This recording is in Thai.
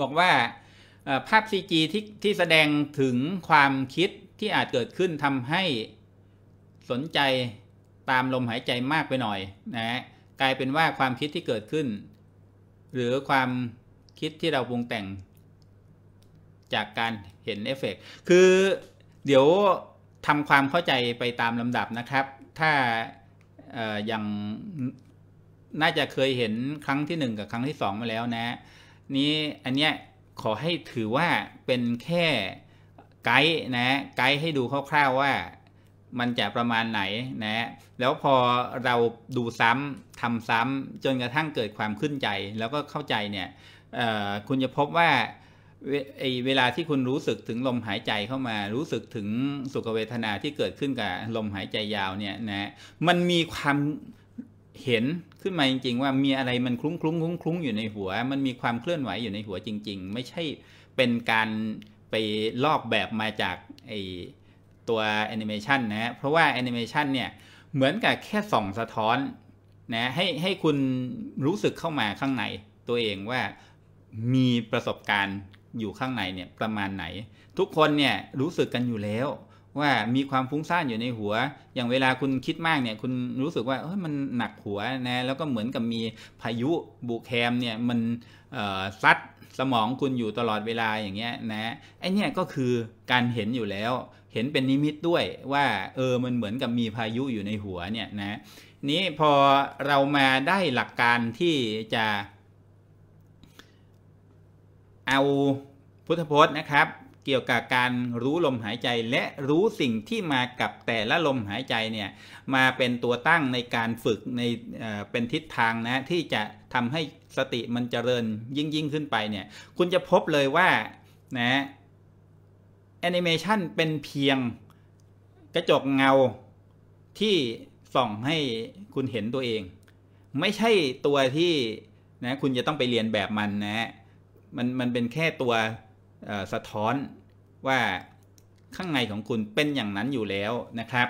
บอกว่าภาพ CG ที่ที่แสดงถึงความคิดที่อาจเกิดขึ้นทำให้สนใจตามลมหายใจมากไปหน่อยนะฮะกลายเป็นว่าความคิดที่เกิดขึ้น หรือความคิดที่เราปรุงแต่ง จากการเห็นเอฟเฟกคือเดี๋ยวทำความเข้าใจไปตามลำดับนะครับ ถ้าอย่างน่าจะเคยเห็นครั้งที่หนึ่งกับครั้งที่สองมาแล้วนะนี้อันเนี้ยขอให้ถือว่าเป็นแค่ไกด์นะไกด์ให้ดูคร่าวๆว่ามันจะประมาณไหนนะแล้วพอเราดูซ้ำทำซ้ำจนกระทั่งเกิดความขึ้นใจแล้วก็เข้าใจเนี่ยคุณจะพบว่าเวลาที่คุณรู้สึกถึงลมหายใจเข้ามา รู้สึกถึงสุขเวทนาที่เกิดขึ้นกับลมหายใจยาวเนี่ยนะมันมีความเห็นขึ้นมาจริงๆว่ามีอะไรมันคลุ้งคลุ้งคลุ้งคลุ้งอยู่ในหัว มันมีความเคลื่อนไหวอยู่ในหัวจริงๆ ไม่ใช่เป็นการไปลอกแบบมาจากไอตัวแอนิเมชันนะะเพราะว่าแอนิเมชันเนี่ยเหมือนกับแค่ส่องสะท้อนนะให้ให้คุณรู้สึกเข้ามาข้างในตัวเองว่ามีประสบการณ์อยู่ข้างในเนี่ยประมาณไหน ทุกคนเนี่ยรู้สึกกันอยู่แล้วว่ามีความฟุ้งซ่านอยู่ในหัว อย่างเวลาคุณคิดมากเนี่ยคุณรู้สึกว่าเมันหนักหัวนะแล้วก็เหมือนกับมีพายุบุกแคมเนี่ยมันซัดสมองคุณอยู่ตลอดเวลาอย่างเงี้ยนะไอเนี่ยก็คือการเห็นอยู่แล้วเห็นเป็นนิมิตด้วยว่าเออมันเหมือนกับมีพายุอยู่ในหัวเนี่ยนะนี้พอเรามาได้หลักการที่จะเอาพุทธพจน์นะครับเกี่ยวกับการรู้ลมหายใจและรู้สิ่งที่มากับแต่ละลมหายใจเนี่ยมาเป็นตัวตั้งในการฝึกในเป็นทิศทางนะที่จะทำให้สติมันเจริญยิ่งยิ่งขึ้นไปเนี่ยคุณจะพบเลยว่านะแอนิเมชันเป็นเพียงกระจกเงาที่ส่องให้คุณเห็นตัวเอง ไม่ใช่ตัวที่นะคุณจะต้องไปเรียนแบบมันนะ มันมันเป็นแค่ตัวสะท้อนว่าข้างในของคุณเป็นอย่างนั้นอยู่แล้วนะครับ